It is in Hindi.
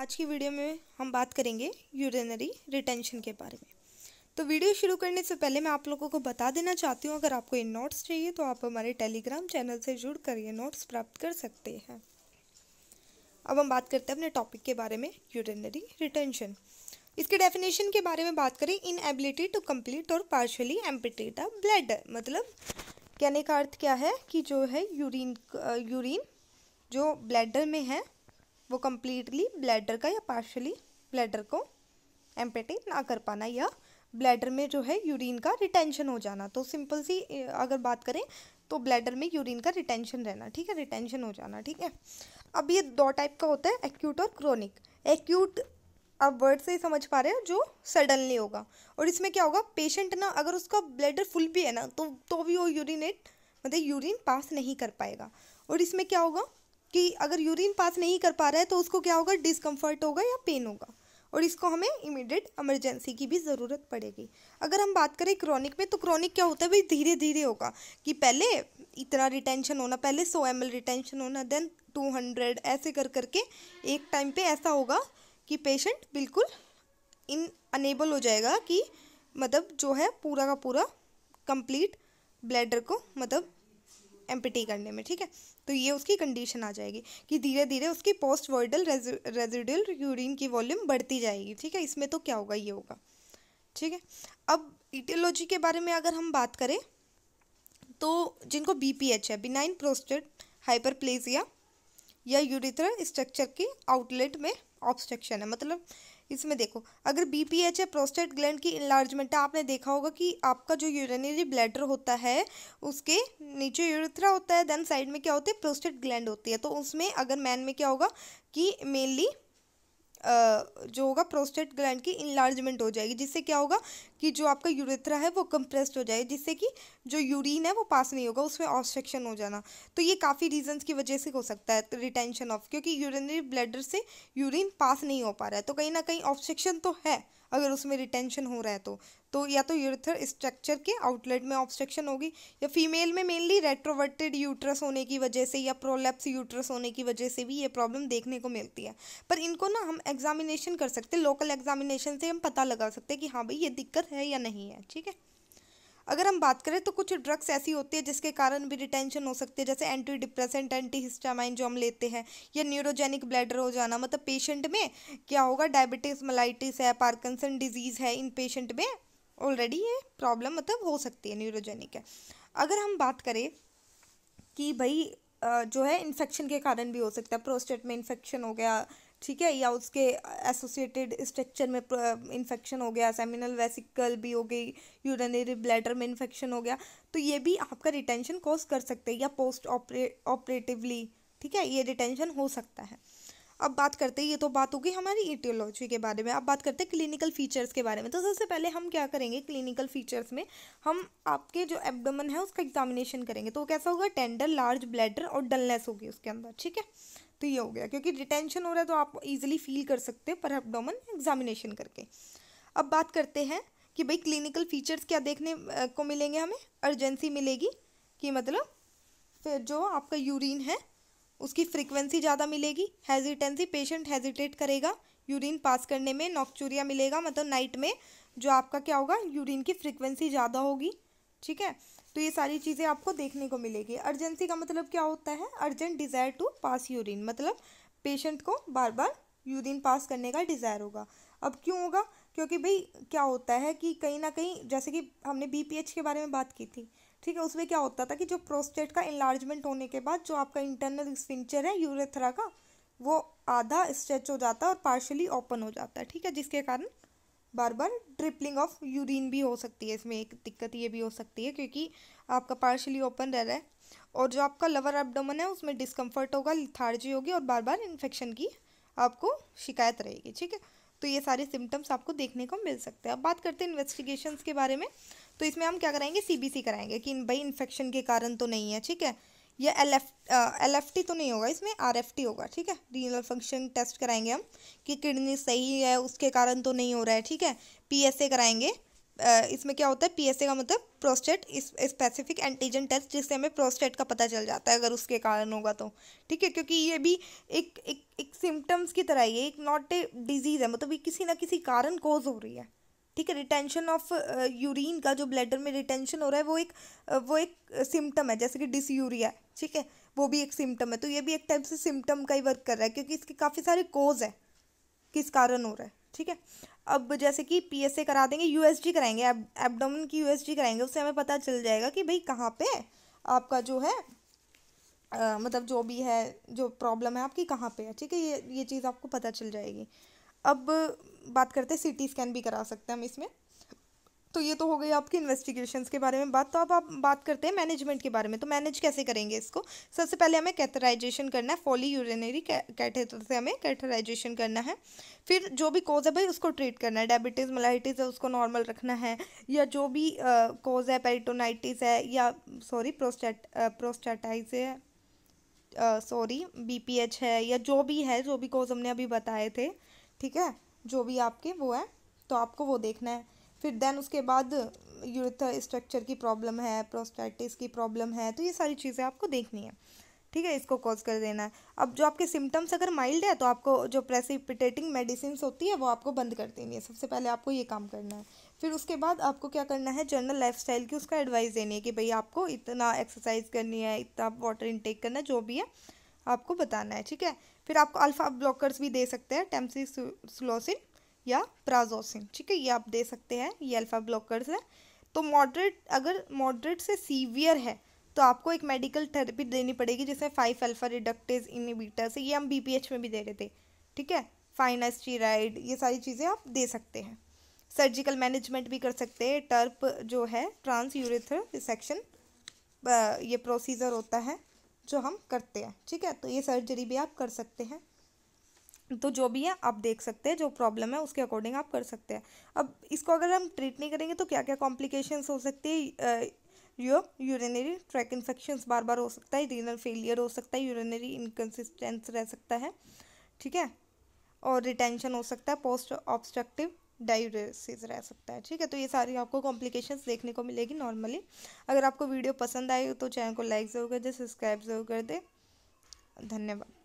आज की वीडियो में हम बात करेंगे यूरिनरी रिटेंशन के बारे में तो वीडियो शुरू करने से पहले मैं आप लोगों को बता देना चाहती हूँ अगर आपको ये नोट्स चाहिए तो आप हमारे टेलीग्राम चैनल से जुड़ कर ये नोट्स प्राप्त कर सकते हैं अब हम बात करते हैं अपने टॉपिक के बारे में यूरिनरी रिटेंशन इसके डेफिनेशन के बारे में बात करें इन एबिलिटी टू कम्प्लीट और पार्शली एम्पिटेट अ ब्लड मतलब कहने का अर्थ क्या है कि जो है यूरिन यूरिन जो ब्लैडर में है वो कम्प्लीटली ब्लैडर का या पार्शली ब्लैडर को एम्पेटेट ना कर पाना या ब्लैडर में जो है यूरिन का रिटेंशन हो जाना तो सिंपल सी अगर बात करें तो ब्लैडर में यूरिन का रिटेंशन रहना ठीक है रिटेंशन हो जाना ठीक है अब ये दो टाइप का होता है एक्यूट और क्रोनिक एक्यूट आप वर्ड से ही समझ पा रहे हो जो सडनली होगा और इसमें क्या होगा पेशेंट ना अगर उसका ब्लैडर फुल भी है ना तो तो भी वो यूरिनेट मतलब यूरिन पास नहीं कर पाएगा और इसमें क्या होगा कि अगर यूरिन पास नहीं कर पा रहा है तो उसको क्या होगा डिस्कम्फर्ट होगा या पेन होगा और इसको हमें इमीडिएट इमरजेंसी की भी ज़रूरत पड़ेगी अगर हम बात करें क्रॉनिक में तो क्रॉनिक क्या होता है भाई धीरे धीरे होगा कि पहले इतना रिटेंशन होना पहले सौ एम रिटेंशन होना देन टू हंड्रेड ऐसे कर करके एक टाइम पे ऐसा होगा कि पेशेंट बिल्कुल इन अनेबल हो जाएगा कि मतलब जो है पूरा का पूरा कंप्लीट ब्लैडर को मतलब एम्पिटी करने में ठीक है तो ये उसकी कंडीशन आ जाएगी कि धीरे धीरे उसकी पोस्ट वर्डल रेजिडल यूरिन की वॉल्यूम बढ़ती जाएगी ठीक है इसमें तो क्या होगा ये होगा ठीक है अब इटियोलॉजी के बारे में अगर हम बात करें तो जिनको बी पी एच है बिनाइन प्रोस्टेड हाइपरप्लेजिया या यूरिथर स्ट्रक्चर के आउटलेट में ऑब्स्ट्रक्शन है मतलब इसमें देखो अगर बी पी एच है प्रोस्टेट ग्लैंड की इन्लार्जमेंट है आपने देखा होगा कि आपका जो यूरिनरी ब्लैडर होता है उसके नीचे यूरिथ्रा होता है देन साइड में क्या होती है प्रोस्टेट ग्लैंड होती है तो उसमें अगर मैन में क्या होगा कि मेनली जो होगा प्रोस्टेट ग्लैंड की इन्लार्जमेंट हो जाएगी जिससे क्या होगा कि जो आपका यूरेथ्रा है वो कंप्रेस्ड हो जाएगा जिससे कि जो यूरिन है वो पास नहीं होगा उसमें ऑब्स्ट्रक्शन हो जाना तो ये काफ़ी रीजंस की वजह से हो सकता है रिटेंशन ऑफ क्योंकि यूरिनरी ब्लडर से यूरिन पास नहीं हो पा रहा है तो कहीं ना कहीं ऑब्स्ट्रक्शन तो है अगर उसमें रिटेंशन हो रहा है तो तो या तो यूरिथर स्ट्रक्चर के आउटलेट में ऑब्स्ट्रक्शन होगी या फीमेल में मेनली रेट्रोवर्टेड यूट्रस होने की वजह से या प्रोलेप्स यूट्रस होने की वजह से भी ये प्रॉब्लम देखने को मिलती है पर इनको ना हम एग्जामिनेशन कर सकते हैं लोकल एग्जामिनेशन से हम पता लगा सकते हैं कि हाँ भाई ये दिक्कत है या नहीं है ठीक है अगर हम बात करें तो कुछ ड्रग्स ऐसी होती है जिसके कारण भी रिटेंशन हो सकती है जैसे एंटी डिप्रेसेंट एंटी हिस्टामाइन जो हम लेते हैं या न्यूरोजेनिक ब्लैडर हो जाना मतलब पेशेंट में क्या होगा डायबिटीज़ मलाइटिस है पार्किंसन डिजीज़ है इन पेशेंट में ऑलरेडी ये प्रॉब्लम मतलब हो सकती है न्यूरोजेनिक है अगर हम बात करें कि भाई जो है इन्फेक्शन के कारण भी हो सकता है प्रोस्टेट में इन्फेक्शन हो गया ठीक है या उसके एसोसिएटेड स्ट्रक्चर में इन्फेक्शन हो गया सेमिनल वेसिकल भी हो गई यूरिनरी ब्लैडर में इन्फेक्शन हो गया तो ये भी आपका रिटेंशन कॉज कर सकते हैं या पोस्ट ऑपरे ऑपरेटिवली ठीक है ये रिटेंशन हो सकता है अब बात करते हैं ये तो बात होगी हमारी एटियोलॉजी के बारे में अब बात करते हैं क्लिनिकल फीचर्स के बारे में तो सबसे पहले हम क्या करेंगे क्लिनिकल फीचर्स में हम आपके जो एबडमन है उसका एग्जामिनेशन करेंगे तो कैसा होगा टेंडर लार्ज ब्लैडर और डलनेस होगी उसके अंदर ठीक है तो ये हो गया क्योंकि डिटेंशन हो रहा है तो आप इजिली फील कर सकते हो पर एबडोमन एग्जामिनेशन करके अब बात करते हैं कि भाई क्लिनिकल फीचर्स क्या देखने को मिलेंगे हमें अर्जेंसी मिलेगी कि मतलब फिर जो आपका यूरिन है उसकी फ्रीक्वेंसी ज़्यादा मिलेगी हेजिटेंसी पेशेंट हेजिटेट करेगा यूरिन पास करने में नॉक्चूरिया मिलेगा मतलब नाइट में जो आपका क्या होगा यूरिन की फ्रीक्वेंसी ज़्यादा होगी ठीक है तो ये सारी चीज़ें आपको देखने को मिलेगी अर्जेंसी का मतलब क्या होता है urgent desire to pass urine मतलब पेशेंट को बार बार यूरिन पास करने का डिज़ायर होगा अब क्यों होगा क्योंकि भाई क्या होता है कि कहीं ना कहीं जैसे कि हमने बी के बारे में बात की थी ठीक है उसमें क्या होता था कि जो प्रोस्टेट का इन्लार्जमेंट होने के बाद जो आपका इंटरनल स्पिंचर है यूरेथ्रा का वो आधा स्ट्रेच हो जाता है और पार्शली ओपन हो जाता है ठीक है जिसके कारण बार बार ड्रिपलिंग ऑफ यूरिन भी हो सकती है इसमें एक दिक्कत ये भी हो सकती है क्योंकि आपका पार्शली ओपन रह रहा है और जो आपका लवर एब्डोमन है उसमें डिस्कम्फर्ट होगा लिथार्जी होगी और बार बार इन्फेक्शन की आपको शिकायत रहेगी ठीक है तो ये सारे सिम्टम्स आपको देखने को मिल सकते हैं अब बात करते हैं इन्वेस्टिगेशंस के बारे में तो इसमें हम क्या कराएंगे सीबीसी कराएंगे कि भाई इन्फेक्शन के कारण तो नहीं है ठीक है या L F L F T तो नहीं होगा इसमें आर एफ टी होगा ठीक है रीनल फंक्शन टेस्ट कराएंगे हम कि किडनी सही है उसके कारण तो नहीं हो रहा है ठीक है पी एस ए कराएंगे Uh, इसमें क्या होता है पीएसए का मतलब प्रोस्टेट स्पेसिफिक एंटीजन टेस्ट जिससे हमें प्रोस्टेट का पता चल जाता है अगर उसके कारण होगा तो ठीक है क्योंकि ये भी एक एक एक सिम्टम्स की तरह ही है एक नॉट ए डिजीज़ है मतलब ये किसी ना किसी कारण कोज हो रही है ठीक है रिटेंशन ऑफ यूरिन का जो ब्लैडर में रिटेंशन हो रहा है वो एक uh, वो एक सिम्टम uh, है जैसे कि डिस यूरिया ठीक है वो भी एक सिम्टम है तो ये भी एक टाइप से सिम्टम का ही वर्क कर रहा है क्योंकि इसके काफ़ी सारे कोज है किस कारण हो रहा है ठीक है अब जैसे कि पी करा देंगे यूएसजी कराएंगे एबडोमन की यूएसजी कराएंगे उससे हमें पता चल जाएगा कि भाई कहाँ पर आपका जो है आ, मतलब जो भी है जो प्रॉब्लम है आपकी कहाँ पे है ठीक है ये ये चीज़ आपको पता चल जाएगी अब बात करते हैं सी टी स्कैन भी करा सकते हैं हम इसमें तो ये तो हो गई आपकी इन्वेस्टिगेशंस के बारे में बात तो अब आप बात करते हैं मैनेजमेंट के बारे में तो मैनेज कैसे करेंगे इसको सबसे पहले हमें कैथराइजेशन करना है फॉली यूरिनरी कैथेटर से हमें कैथराइजेशन करना है फिर जो भी कॉज है भाई उसको ट्रीट करना है डायबिटीज़ मलाइटिस है उसको नॉर्मल रखना है या जो भी कॉज है पेरिटोनाइटिस है या सॉरी प्रोस्टेट प्रोस्टाटाइज है सॉरी बी है या जो भी है जो भी कॉज हमने अभी बताए थे ठीक है जो भी आपके वो है तो आपको वो देखना है फिर देन उसके बाद यूरिथर स्ट्रक्चर की प्रॉब्लम है प्रोस्टाइटिस की प्रॉब्लम है तो ये सारी चीज़ें आपको देखनी है ठीक है इसको कॉज कर देना है अब जो आपके सिम्टम्स अगर माइल्ड है तो आपको जो प्रेसिपिटेटिंग मेडिसिन होती है वो आपको बंद कर देनी है सबसे पहले आपको ये काम करना है फिर उसके बाद आपको क्या करना है जर्नल स्टाइल की उसका एडवाइस देनी है कि भाई आपको इतना एक्सरसाइज करनी है इतना वाटर इनटेक करना है जो भी है आपको बताना है ठीक है फिर आपको अल्फा ब्लॉकर्स भी दे सकते हैं टेम्सी सुलोसिन या प्राजोसिन ठीक है ये आप दे सकते हैं ये अल्फा ब्लॉकर्स है तो मॉडरेट अगर मॉडरेट से सीवियर है तो आपको एक मेडिकल थेरेपी देनी पड़ेगी जैसे फाइव अल्फा रिडक्टेज इनिबिटर्स ये हम बी में भी दे रहे थे ठीक है फाइनास्टीराइड ये सारी चीज़ें आप दे सकते हैं सर्जिकल मैनेजमेंट भी कर सकते हैं टर्प जो है ट्रांस यूरेथर सेक्शन ये प्रोसीजर होता है जो हम करते हैं ठीक है तो ये सर्जरी भी आप कर सकते हैं तो जो भी है आप देख सकते हैं जो प्रॉब्लम है उसके अकॉर्डिंग आप कर सकते हैं अब इसको अगर हम ट्रीट नहीं करेंगे तो क्या क्या कॉम्प्लिकेशंस हो सकती है यो यूरिनरी ट्रैक इन्फेक्शंस बार बार हो सकता है रीनल फेलियर हो सकता है यूरिनरी इनकन्सिस्टेंस रह सकता है ठीक है और रिटेंशन हो सकता है पोस्ट ऑब्स्ट्रक्टिव डायूरेसिस रह सकता है ठीक है तो ये सारी आपको कॉम्प्लिकेशंस देखने को मिलेगी नॉर्मली अगर आपको वीडियो पसंद आई तो चैनल को लाइक ज़रूर कर दे सब्सक्राइब ज़रूर कर दे धन्यवाद